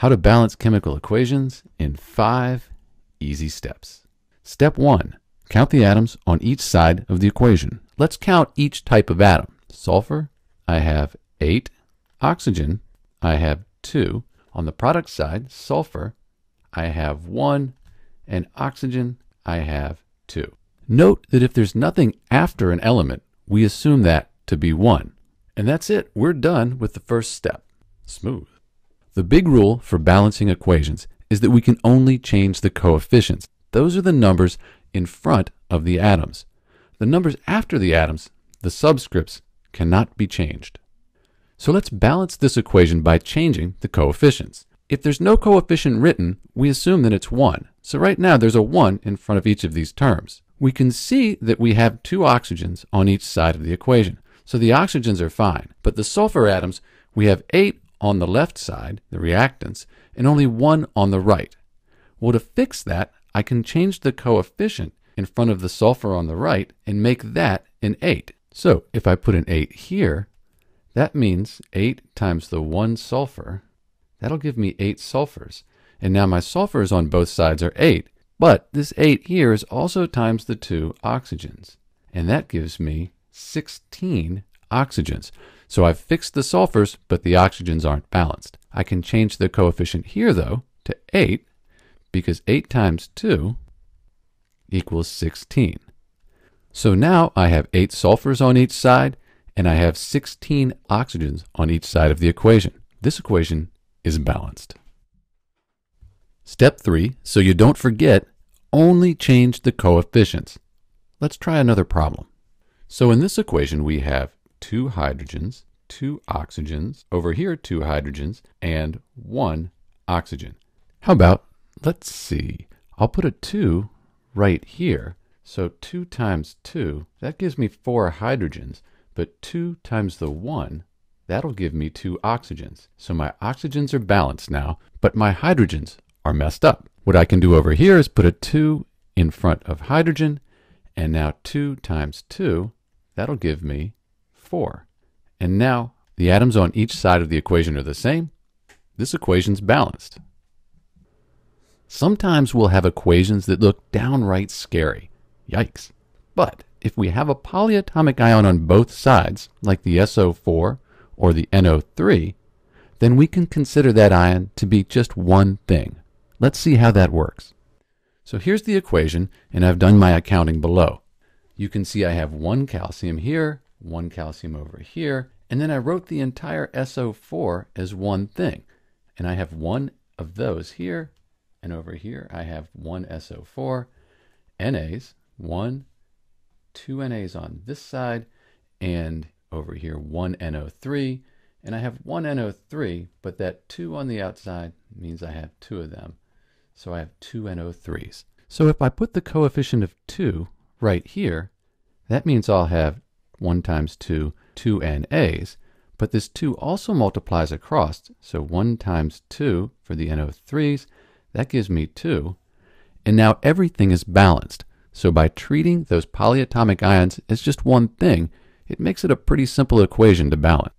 How to balance chemical equations in five easy steps. Step one, count the atoms on each side of the equation. Let's count each type of atom. Sulfur, I have eight. Oxygen, I have two. On the product side, sulfur, I have one. And oxygen, I have two. Note that if there's nothing after an element, we assume that to be one. And that's it. We're done with the first step. Smooth. The big rule for balancing equations is that we can only change the coefficients. Those are the numbers in front of the atoms. The numbers after the atoms, the subscripts, cannot be changed. So let's balance this equation by changing the coefficients. If there's no coefficient written, we assume that it's 1. So right now there's a 1 in front of each of these terms. We can see that we have two oxygens on each side of the equation. So the oxygens are fine, but the sulfur atoms, we have 8 on the left side, the reactants, and only one on the right. Well, to fix that, I can change the coefficient in front of the sulfur on the right and make that an 8. So if I put an 8 here, that means 8 times the 1 sulfur. That'll give me 8 sulfurs. And now my sulfurs on both sides are 8, but this 8 here is also times the 2 oxygens. And that gives me 16 oxygens. So I've fixed the sulfurs, but the oxygens aren't balanced. I can change the coefficient here, though, to 8, because 8 times 2 equals 16. So now I have 8 sulfurs on each side, and I have 16 oxygens on each side of the equation. This equation is balanced. Step 3, so you don't forget, only change the coefficients. Let's try another problem. So in this equation we have two hydrogens, two oxygens, over here two hydrogens, and one oxygen. How about, let's see, I'll put a 2 right here. So 2 times 2, that gives me 4 hydrogens, but 2 times the 1, that'll give me 2 oxygens. So my oxygens are balanced now, but my hydrogens are messed up. What I can do over here is put a 2 in front of hydrogen, and now 2 times 2, that'll give me 4. And now the atoms on each side of the equation are the same. This equation's balanced. Sometimes we'll have equations that look downright scary. Yikes. But if we have a polyatomic ion on both sides, like the SO4 or the NO3, then we can consider that ion to be just one thing. Let's see how that works. So here's the equation, and I've done my accounting below. You can see I have one calcium here, one calcium over here. And then I wrote the entire SO4 as one thing. And I have one of those here. And over here, I have one SO4, NAs, one, two NAs on this side, and over here, one NO3. And I have one NO3, but that two on the outside means I have two of them. So I have two NO3s. So if I put the coefficient of two right here, that means I'll have 1 times 2, 2 Na's, but this 2 also multiplies across, so 1 times 2 for the NO3s, that gives me 2. And now everything is balanced, so by treating those polyatomic ions as just one thing, it makes it a pretty simple equation to balance.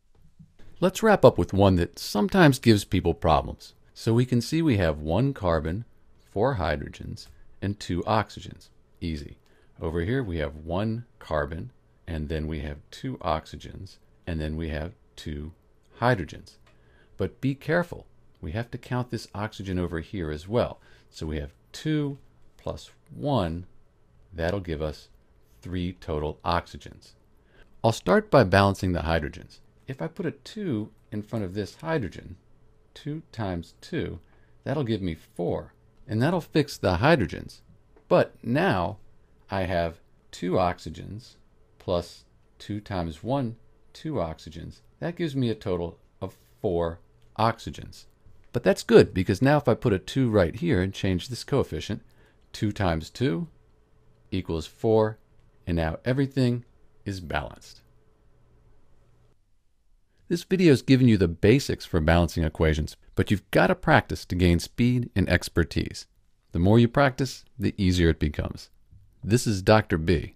Let's wrap up with one that sometimes gives people problems. So we can see we have one carbon, four hydrogens, and two oxygens. Easy. Over here we have one carbon, and then we have two oxygens, and then we have two hydrogens. But be careful. We have to count this oxygen over here as well. So we have 2 plus 1. That'll give us 3 total oxygens. I'll start by balancing the hydrogens. If I put a 2 in front of this hydrogen, 2 times 2, that'll give me 4. And that'll fix the hydrogens. But now I have two oxygens plus 2 times 1, 2 oxygens. That gives me a total of 4 oxygens. But that's good because now if I put a 2 right here and change this coefficient, 2 times 2 equals 4, and now everything is balanced. This video has given you the basics for balancing equations, but you've got to practice to gain speed and expertise. The more you practice, the easier it becomes. This is Dr. B